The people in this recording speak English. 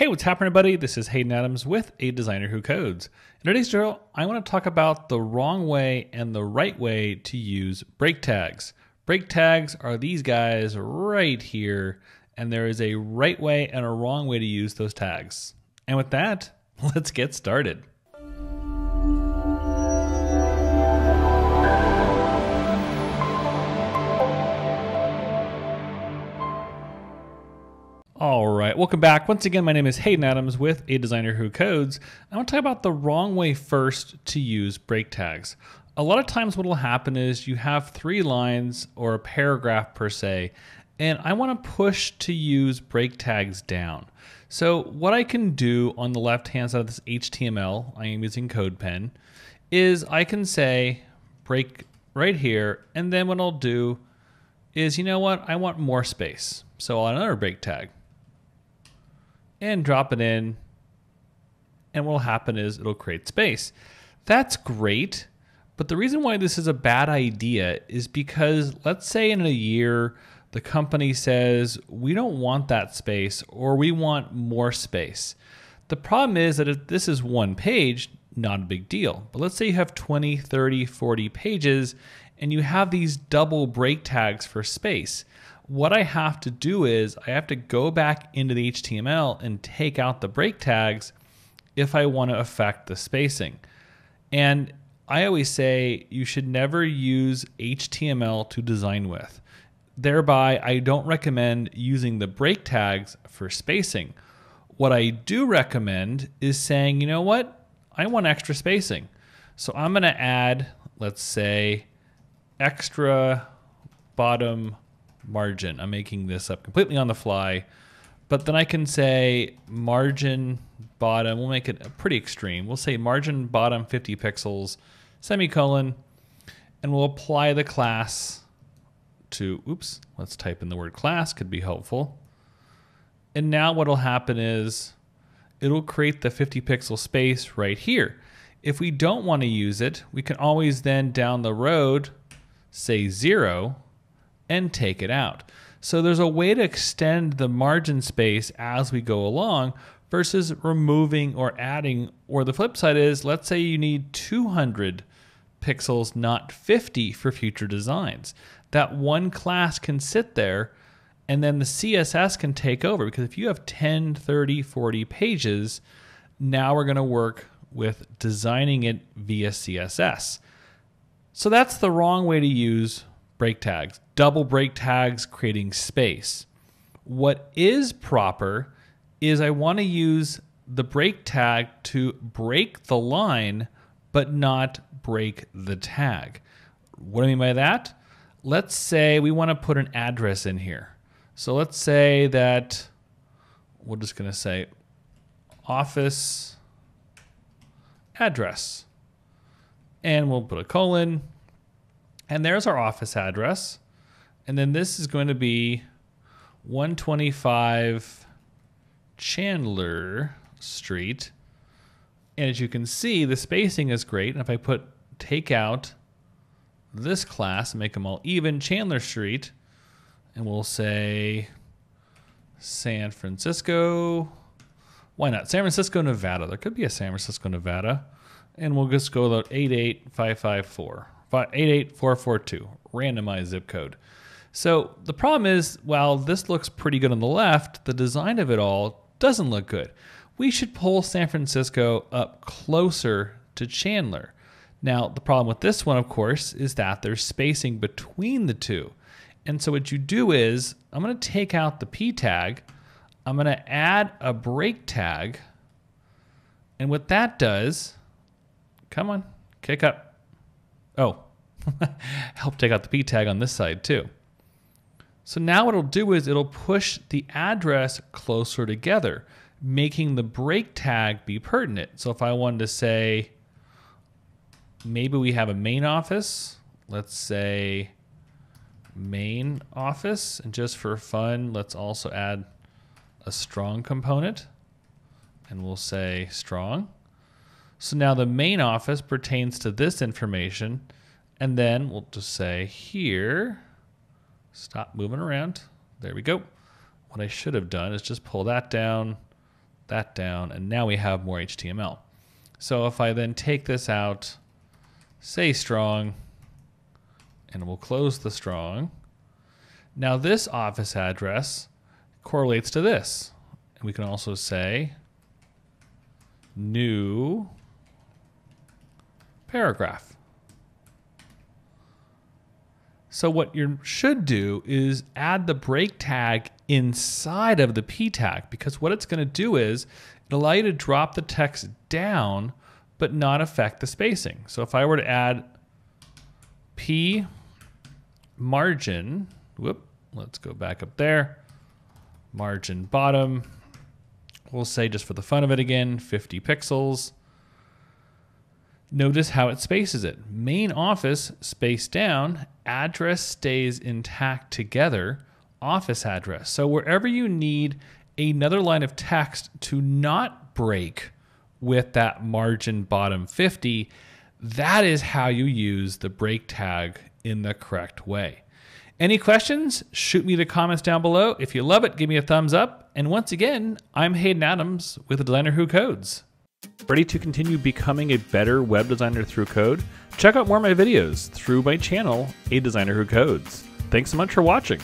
Hey, what's happening, everybody? This is Hayden Adams with A Designer Who Codes. In today's tutorial, I want to talk about the wrong way and the right way to use break tags. Break tags are these guys right here, and there is a right way and a wrong way to use those tags. And with that, let's get started. All right, welcome back. Once again, my name is Hayden Adams with A Designer Who Codes. I want to talk about the wrong way first to use break tags. A lot of times, what will happen is you have three lines or a paragraph per se, and I want to push to use break tags down. So, what I can do on the left hand side of this HTML, I am using CodePen, is I can say break right here, and then what I'll do is, you know what, I want more space. So, I'll add another break tag and drop it in. And what'll happen is it'll create space. That's great. But the reason why this is a bad idea is because let's say in a year, the company says, we don't want that space or we want more space. The problem is that if this is one page, not a big deal. But let's say you have 20, 30, 40 pages and you have these double break tags for space what I have to do is I have to go back into the HTML and take out the break tags if I want to affect the spacing. And I always say you should never use HTML to design with. Thereby, I don't recommend using the break tags for spacing. What I do recommend is saying, you know what? I want extra spacing. So I'm going to add, let's say, extra bottom margin. I'm making this up completely on the fly. But then I can say margin bottom. We'll make it pretty extreme. We'll say margin bottom 50 pixels, semicolon, and we'll apply the class to, oops, let's type in the word class, could be helpful. And now what'll happen is it'll create the 50 pixel space right here. If we don't want to use it, we can always then down the road say zero and take it out. So there's a way to extend the margin space as we go along versus removing or adding. Or the flip side is let's say you need 200 pixels, not 50 for future designs. That one class can sit there and then the CSS can take over because if you have 10, 30, 40 pages, now we're going to work with designing it via CSS. So that's the wrong way to use brake tags, double brake tags, creating space. What is proper is I want to use the brake tag to break the line, but not break the tag. What do I mean by that? Let's say we want to put an address in here. So let's say that we're just going to say office address. And we'll put a colon and there's our office address. And then this is going to be 125 Chandler Street. And as you can see, the spacing is great. And if I put take out this class and make them all even, Chandler Street, and we'll say San Francisco. Why not? San Francisco, Nevada. There could be a San Francisco, Nevada. And we'll just go about 88554. 88442, randomized zip code. So the problem is, while this looks pretty good on the left, the design of it all doesn't look good. We should pull San Francisco up closer to Chandler. Now, the problem with this one, of course, is that there's spacing between the two. And so what you do is, I'm gonna take out the P tag, I'm gonna add a break tag, and what that does, come on, kick up. Oh, Help take out the p tag on this side too. So now what it'll do is it'll push the address closer together, making the break tag be pertinent. So if I wanted to say, maybe we have a main office, let's say main office, and just for fun, let's also add a strong component, and we'll say strong. So now the main office pertains to this information, and then we'll just say here, stop moving around. There we go. What I should have done is just pull that down, that down, and now we have more HTML. So if I then take this out, say strong, and we'll close the strong. Now this office address correlates to this. And we can also say new paragraph. So what you should do is add the break tag inside of the p tag because what it's going to do is it'll allow you to drop the text down but not affect the spacing. So if I were to add p margin, whoop, let's go back up there, margin bottom, we'll say just for the fun of it again, 50 pixels. Notice how it spaces it. Main office, space down, address stays intact together, office address. So wherever you need another line of text to not break with that margin bottom 50, that is how you use the break tag in the correct way. Any questions? Shoot me the comments down below. If you love it, give me a thumbs up. And once again, I'm Hayden Adams with the designer who codes. Ready to continue becoming a better web designer through code? Check out more of my videos through my channel, A Designer Who Codes. Thanks so much for watching.